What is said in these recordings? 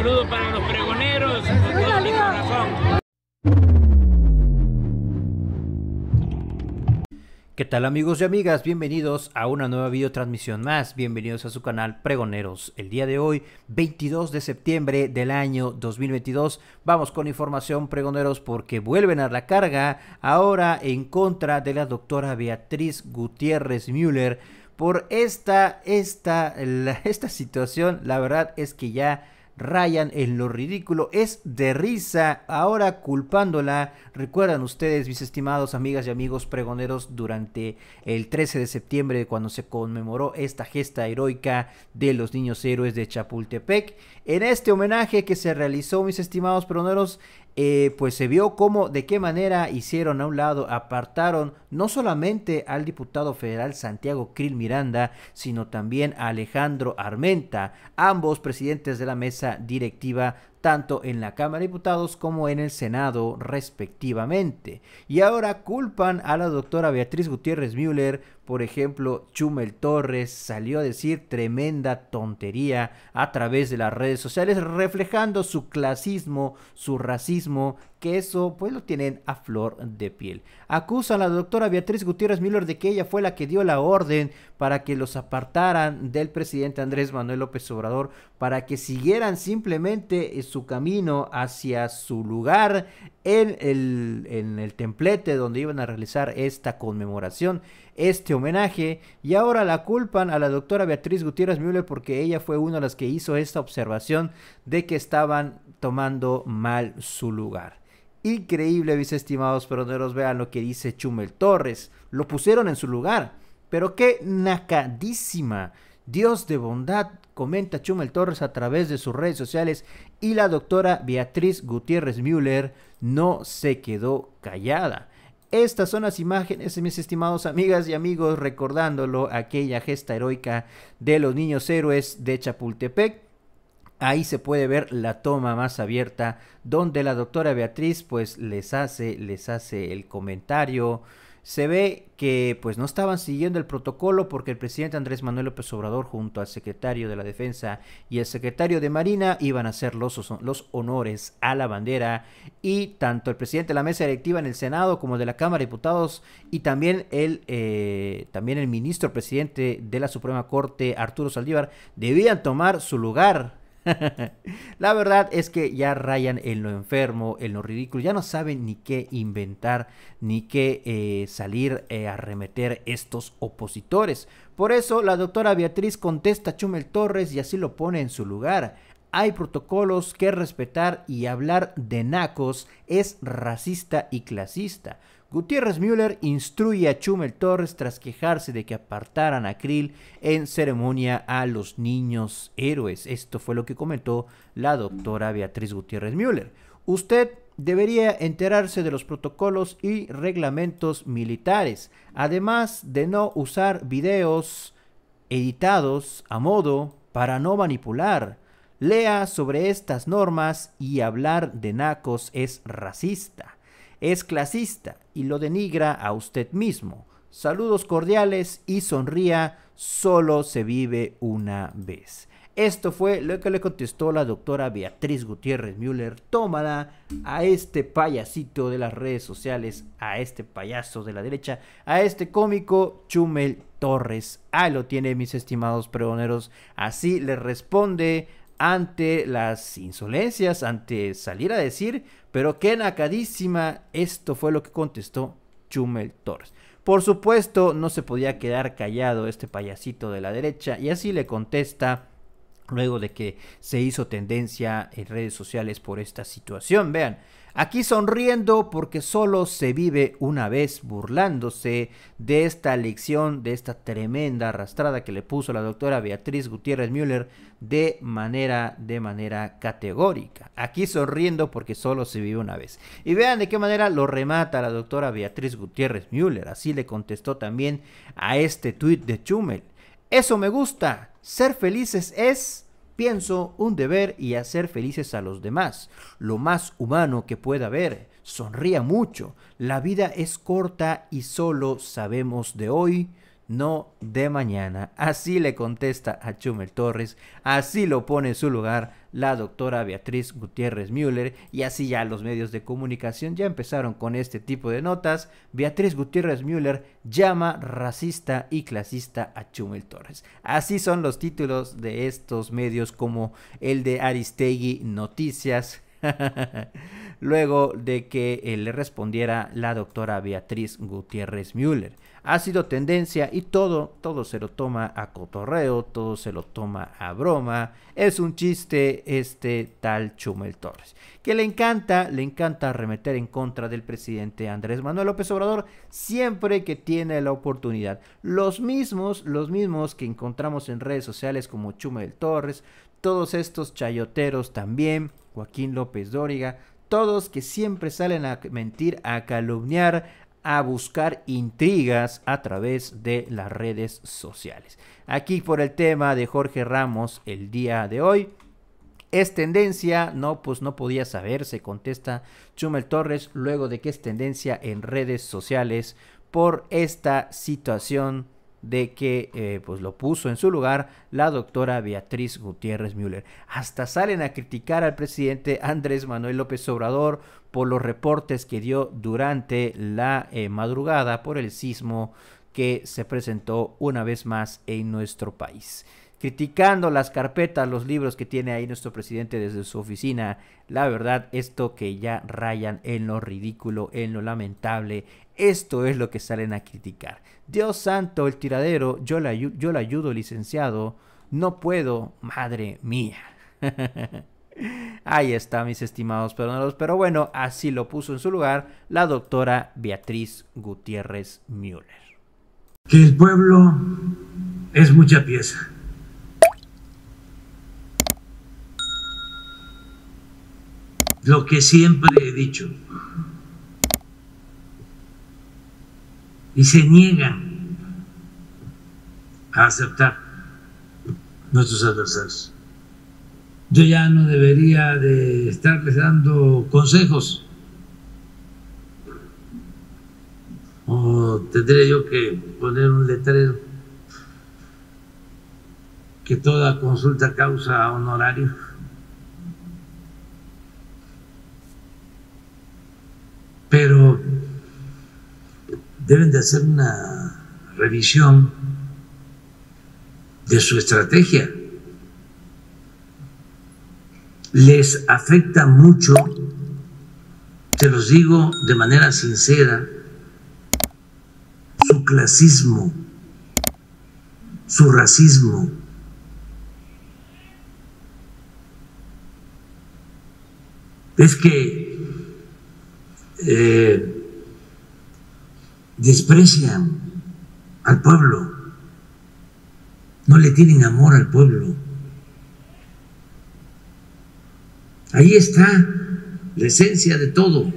Saludos para los pregoneros de mi corazón. ¿Qué tal amigos y amigas? Bienvenidos a una nueva videotransmisión más. Bienvenidos a su canal Pregoneros. El día de hoy, 22 de septiembre del año 2022, vamos con información Pregoneros porque vuelven a la carga ahora en contra de la doctora Beatriz Gutiérrez Müller por esta, esta, esta situación. La verdad es que ya Ryan en lo ridículo es de risa, ahora culpándola. Recuerdan ustedes, mis estimados amigas y amigos pregoneros, durante el 13 de septiembre, cuando se conmemoró esta gesta heroica de los niños héroes de Chapultepec. En este homenaje que se realizó, mis estimados pregoneros, eh, pues se vio cómo, de qué manera hicieron a un lado, apartaron no solamente al diputado federal Santiago Krill Miranda, sino también a Alejandro Armenta, ambos presidentes de la mesa directiva tanto en la Cámara de Diputados como en el Senado respectivamente. Y ahora culpan a la doctora Beatriz Gutiérrez Müller, por ejemplo, Chumel Torres salió a decir tremenda tontería a través de las redes sociales, reflejando su clasismo, su racismo que eso pues lo tienen a flor de piel. Acusan a la doctora Beatriz Gutiérrez Miller de que ella fue la que dio la orden para que los apartaran del presidente Andrés Manuel López Obrador para que siguieran simplemente eh, su camino hacia su lugar en el, en el templete donde iban a realizar esta conmemoración, este homenaje, y ahora la culpan a la doctora Beatriz Gutiérrez Müller porque ella fue una de las que hizo esta observación de que estaban tomando mal su lugar. Increíble, mis estimados peroneros, vean lo que dice Chumel Torres. Lo pusieron en su lugar, pero qué nacadísima. Dios de bondad, comenta Chumel Torres a través de sus redes sociales y la doctora Beatriz Gutiérrez Müller no se quedó callada. Estas son las imágenes, mis estimados amigas y amigos, recordándolo aquella gesta heroica de los niños héroes de Chapultepec Ahí se puede ver la toma más abierta donde la doctora Beatriz pues les hace, les hace el comentario. Se ve que pues no estaban siguiendo el protocolo porque el presidente Andrés Manuel López Obrador junto al secretario de la Defensa y el secretario de Marina iban a hacer los, los honores a la bandera y tanto el presidente de la mesa directiva en el Senado como de la Cámara de Diputados y también el, eh, también el ministro presidente de la Suprema Corte Arturo Saldívar debían tomar su lugar la verdad es que ya rayan en lo enfermo, en lo ridículo, ya no saben ni qué inventar, ni qué eh, salir eh, a remeter estos opositores. Por eso la doctora Beatriz contesta a Chumel Torres y así lo pone en su lugar hay protocolos que respetar y hablar de nacos es racista y clasista. Gutiérrez Müller instruye a Chumel Torres tras quejarse de que apartaran a Krill en ceremonia a los niños héroes. Esto fue lo que comentó la doctora Beatriz Gutiérrez Müller. Usted debería enterarse de los protocolos y reglamentos militares, además de no usar videos editados a modo para no manipular Lea sobre estas normas y hablar de nacos es racista, es clasista y lo denigra a usted mismo. Saludos cordiales y sonría, solo se vive una vez. Esto fue lo que le contestó la doctora Beatriz Gutiérrez Müller. Tómala a este payasito de las redes sociales, a este payaso de la derecha, a este cómico Chumel Torres. ahí lo tiene, mis estimados pregoneros. Así le responde ante las insolencias, ante salir a decir, pero qué nacadísima, esto fue lo que contestó Chumel Torres. Por supuesto, no se podía quedar callado este payasito de la derecha y así le contesta luego de que se hizo tendencia en redes sociales por esta situación. Vean, Aquí sonriendo porque solo se vive una vez burlándose de esta lección, de esta tremenda arrastrada que le puso la doctora Beatriz Gutiérrez Müller de manera, de manera categórica. Aquí sonriendo porque solo se vive una vez. Y vean de qué manera lo remata la doctora Beatriz Gutiérrez Müller. Así le contestó también a este tuit de Chumel. Eso me gusta. Ser felices es pienso, un deber y hacer felices a los demás, lo más humano que pueda haber. Sonría mucho, la vida es corta y solo sabemos de hoy, no de mañana. Así le contesta a Chumel Torres, así lo pone en su lugar la doctora Beatriz Gutiérrez Müller y así ya los medios de comunicación ya empezaron con este tipo de notas. Beatriz Gutiérrez Müller llama racista y clasista a Chumel Torres. Así son los títulos de estos medios como el de Aristegui Noticias. luego de que eh, le respondiera la doctora Beatriz Gutiérrez Müller. Ha sido tendencia y todo, todo se lo toma a cotorreo, todo se lo toma a broma. Es un chiste este tal Chumel Torres, que le encanta, le encanta arremeter en contra del presidente Andrés Manuel López Obrador siempre que tiene la oportunidad. Los mismos, los mismos que encontramos en redes sociales como Chumel Torres, todos estos chayoteros también, Joaquín López Dóriga, todos que siempre salen a mentir, a calumniar, a buscar intrigas a través de las redes sociales. Aquí por el tema de Jorge Ramos el día de hoy. ¿Es tendencia? No, pues no podía saberse, contesta Chumel Torres luego de que es tendencia en redes sociales por esta situación de que eh, pues lo puso en su lugar la doctora Beatriz Gutiérrez Müller. Hasta salen a criticar al presidente Andrés Manuel López Obrador por los reportes que dio durante la eh, madrugada por el sismo que se presentó una vez más en nuestro país criticando las carpetas, los libros que tiene ahí nuestro presidente desde su oficina. La verdad, esto que ya rayan en lo ridículo, en lo lamentable, esto es lo que salen a criticar. Dios santo, el tiradero, yo la, yo ayudo, licenciado, no puedo, madre mía. Ahí está, mis estimados perdonados. Pero bueno, así lo puso en su lugar la doctora Beatriz Gutiérrez Müller. Que el pueblo es mucha pieza lo que siempre he dicho. Y se niegan a aceptar nuestros adversarios. Yo ya no debería de estarles dando consejos. O tendría yo que poner un letrero que toda consulta causa horario pero deben de hacer una revisión de su estrategia. Les afecta mucho, te los digo de manera sincera, su clasismo, su racismo. Es que eh, desprecian al pueblo, no le tienen amor al pueblo. Ahí está la esencia de todo.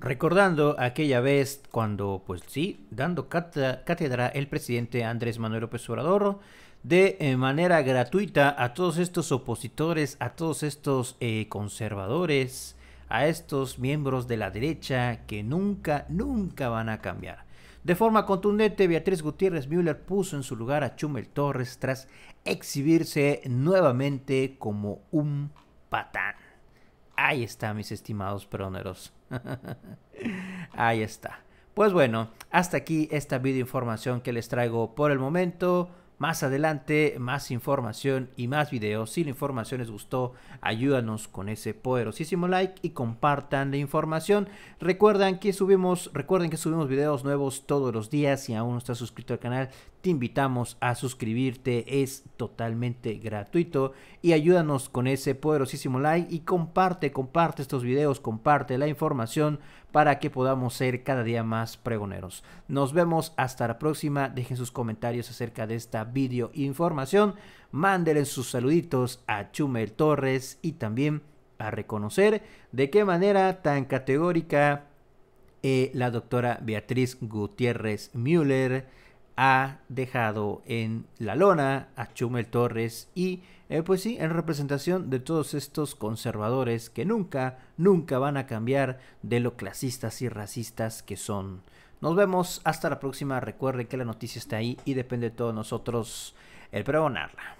Recordando aquella vez cuando, pues sí, dando cátedra el presidente Andrés Manuel López Obrador de eh, manera gratuita a todos estos opositores, a todos estos eh, conservadores, a estos miembros de la derecha que nunca, nunca van a cambiar. De forma contundente, Beatriz Gutiérrez Müller puso en su lugar a Chumel Torres tras exhibirse nuevamente como un patán. Ahí está, mis estimados peroneros. Ahí está. Pues bueno, hasta aquí esta videoinformación información que les traigo por el momento. Más adelante, más información y más videos. Si la información les gustó, ayúdanos con ese poderosísimo like y compartan la información. que subimos, recuerden que subimos videos nuevos todos los días. Si aún no estás suscrito al canal, te invitamos a suscribirte, es totalmente gratuito y ayúdanos con ese poderosísimo like y comparte, comparte estos videos, comparte la información para que podamos ser cada día más pregoneros. Nos vemos hasta la próxima, dejen sus comentarios acerca de esta video información, mándenle sus saluditos a Chumel Torres y también a reconocer de qué manera tan categórica eh, la doctora Beatriz Gutiérrez Müller ha dejado en la lona a Chumel Torres y, eh, pues sí, en representación de todos estos conservadores que nunca, nunca van a cambiar de lo clasistas y racistas que son. Nos vemos hasta la próxima. Recuerden que la noticia está ahí y depende de todos nosotros el pregonarla.